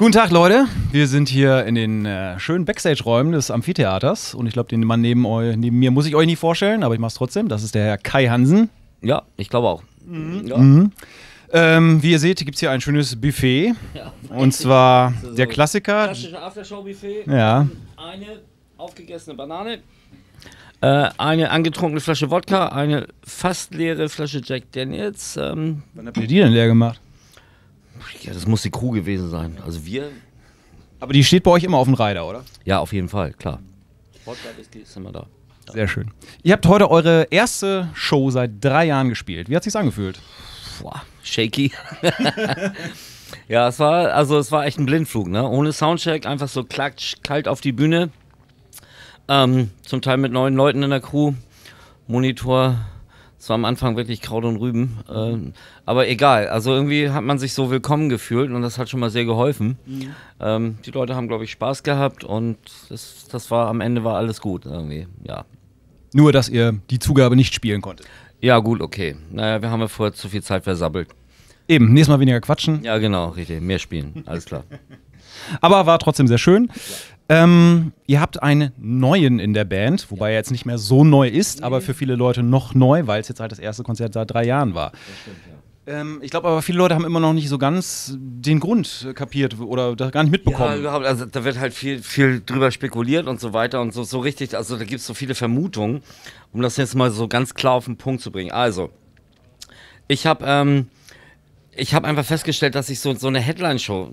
Guten Tag, Leute. Wir sind hier in den äh, schönen Backstage-Räumen des Amphitheaters. Und ich glaube, den Mann neben, eu, neben, mir muss ich euch nicht vorstellen, aber ich mache es trotzdem. Das ist der Herr Kai Hansen. Ja, ich glaube auch. Mhm. Ja. Mhm. Ähm, wie ihr seht, gibt es hier ein schönes Buffet. Ja. Und zwar so der Klassiker. Klassische Aftershow-Buffet. Ja. Eine aufgegessene Banane. Äh, eine angetrunkene Flasche Wodka, eine fast leere Flasche Jack Daniels. Ähm. Wann habt ihr die denn leer gemacht? Ja, das muss die Crew gewesen sein. Also wir. Aber die steht bei euch immer auf dem Rider, oder? Ja, auf jeden Fall, klar. Sportbar ist immer da. Sehr schön. Ihr habt heute eure erste Show seit drei Jahren gespielt. Wie hat sich angefühlt? Boah, shaky. ja, es war, also es war echt ein Blindflug, ne? Ohne Soundcheck, einfach so klatsch, kalt auf die Bühne. Ähm, zum Teil mit neuen Leuten in der Crew. Monitor, es war am Anfang wirklich Kraut und Rüben. Ähm, aber egal. Also irgendwie hat man sich so willkommen gefühlt und das hat schon mal sehr geholfen. Mhm. Ähm, die Leute haben, glaube ich, Spaß gehabt und das, das war am Ende war alles gut irgendwie, ja. Nur, dass ihr die Zugabe nicht spielen konntet. Ja, gut, okay. Naja, wir haben ja vorher zu viel Zeit versabbelt. Eben, nächstes Mal weniger quatschen. Ja, genau, richtig. Mehr spielen, alles klar. Aber war trotzdem sehr schön. Ähm, ihr habt einen neuen in der Band, wobei er jetzt nicht mehr so neu ist, nee. aber für viele Leute noch neu, weil es jetzt halt das erste Konzert seit drei Jahren war. Stimmt, ja. ähm, ich glaube aber, viele Leute haben immer noch nicht so ganz den Grund kapiert oder das gar nicht mitbekommen. Ja, überhaupt. Also, da wird halt viel, viel drüber spekuliert und so weiter und so, so richtig. Also, da gibt es so viele Vermutungen, um das jetzt mal so ganz klar auf den Punkt zu bringen. Also, ich habe. Ähm, ich habe einfach festgestellt, dass ich so, so eine Headline-Show,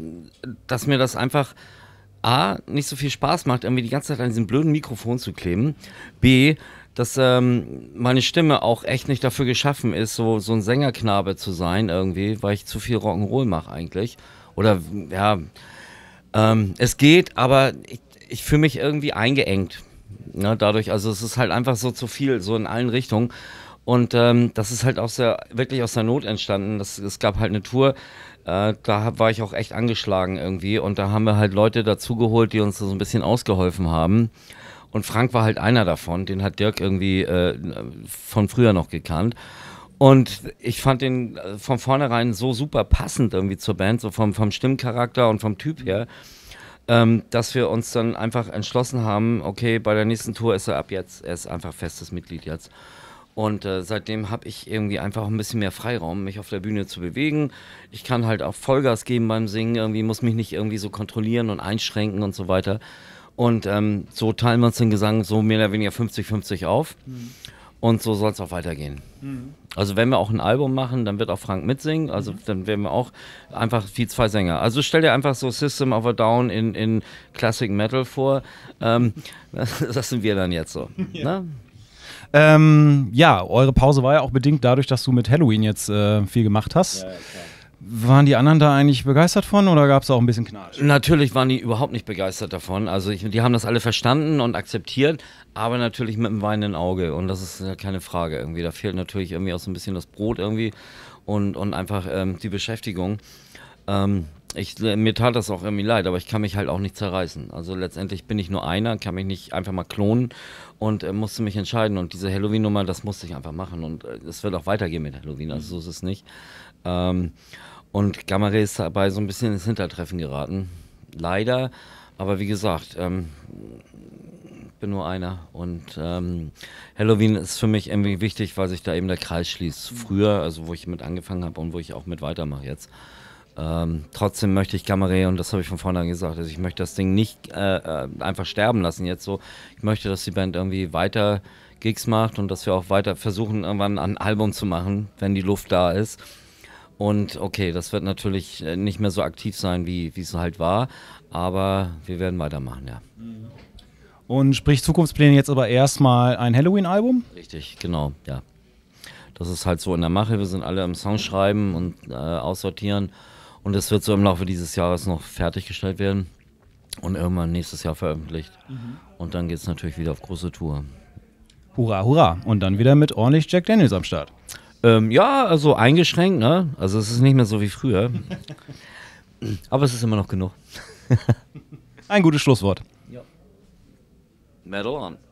dass mir das einfach A, nicht so viel Spaß macht, irgendwie die ganze Zeit an diesem blöden Mikrofon zu kleben. B, dass ähm, meine Stimme auch echt nicht dafür geschaffen ist, so, so ein Sängerknabe zu sein irgendwie, weil ich zu viel Rock'n'Roll mache eigentlich. Oder ja, ähm, es geht, aber ich, ich fühle mich irgendwie eingeengt. Ne, dadurch, also es ist halt einfach so zu viel, so in allen Richtungen. Und ähm, das ist halt aus der, wirklich aus der Not entstanden. Das, es gab halt eine Tour, äh, da hab, war ich auch echt angeschlagen irgendwie. Und da haben wir halt Leute dazugeholt, die uns so ein bisschen ausgeholfen haben. Und Frank war halt einer davon, den hat Dirk irgendwie äh, von früher noch gekannt. Und ich fand den äh, von vornherein so super passend irgendwie zur Band, so vom, vom Stimmcharakter und vom Typ her, ähm, dass wir uns dann einfach entschlossen haben, okay, bei der nächsten Tour ist er ab jetzt, er ist einfach festes Mitglied jetzt. Und äh, seitdem habe ich irgendwie einfach ein bisschen mehr Freiraum, mich auf der Bühne zu bewegen. Ich kann halt auch Vollgas geben beim Singen, irgendwie muss mich nicht irgendwie so kontrollieren und einschränken und so weiter. Und ähm, so teilen wir uns den Gesang so mehr oder weniger 50-50 auf. Mhm. Und so soll es auch weitergehen. Mhm. Also wenn wir auch ein Album machen, dann wird auch Frank mitsingen. Also mhm. dann werden wir auch einfach wie zwei Sänger. Also stell dir einfach so System of a Down in, in Classic Metal vor. Ähm, das sind wir dann jetzt so. Ja. Ne? Ähm, ja, eure Pause war ja auch bedingt dadurch, dass du mit Halloween jetzt äh, viel gemacht hast. Ja, waren die anderen da eigentlich begeistert von oder gab es auch ein bisschen Knatsch? Natürlich waren die überhaupt nicht begeistert davon. Also ich, die haben das alle verstanden und akzeptiert, aber natürlich mit einem weinenden Auge. Und das ist ja keine Frage irgendwie. Da fehlt natürlich irgendwie auch so ein bisschen das Brot irgendwie und, und einfach ähm, die Beschäftigung. Ähm, ich, äh, mir tat das auch irgendwie leid, aber ich kann mich halt auch nicht zerreißen. Also letztendlich bin ich nur einer, kann mich nicht einfach mal klonen und äh, musste mich entscheiden. Und diese Halloween-Nummer, das musste ich einfach machen. Und es äh, wird auch weitergehen mit Halloween, also so ist es nicht. Ähm, und Gamare ist dabei so ein bisschen ins Hintertreffen geraten. Leider, aber wie gesagt, ähm, bin nur einer. Und ähm, Halloween ist für mich irgendwie wichtig, weil sich da eben der Kreis schließt. Früher, also wo ich mit angefangen habe und wo ich auch mit weitermache jetzt. Ähm, trotzdem möchte ich Kameré, und das habe ich von vornherein gesagt, also ich möchte das Ding nicht äh, äh, einfach sterben lassen jetzt so. Ich möchte, dass die Band irgendwie weiter Gigs macht und dass wir auch weiter versuchen, irgendwann ein Album zu machen, wenn die Luft da ist. Und okay, das wird natürlich äh, nicht mehr so aktiv sein, wie es halt war, aber wir werden weitermachen, ja. Mhm. Und sprich Zukunftspläne jetzt aber erstmal ein Halloween-Album? Richtig, genau, ja. Das ist halt so in der Mache. Wir sind alle am schreiben und äh, aussortieren. Und das wird so im Laufe dieses Jahres noch fertiggestellt werden und irgendwann nächstes Jahr veröffentlicht. Mhm. Und dann geht es natürlich wieder auf große Tour. Hurra, hurra. Und dann wieder mit ordentlich Jack Daniels am Start. Ähm, ja, also eingeschränkt, ne? Also es ist nicht mehr so wie früher. Aber es ist immer noch genug. Ein gutes Schlusswort. Ja. Metal on.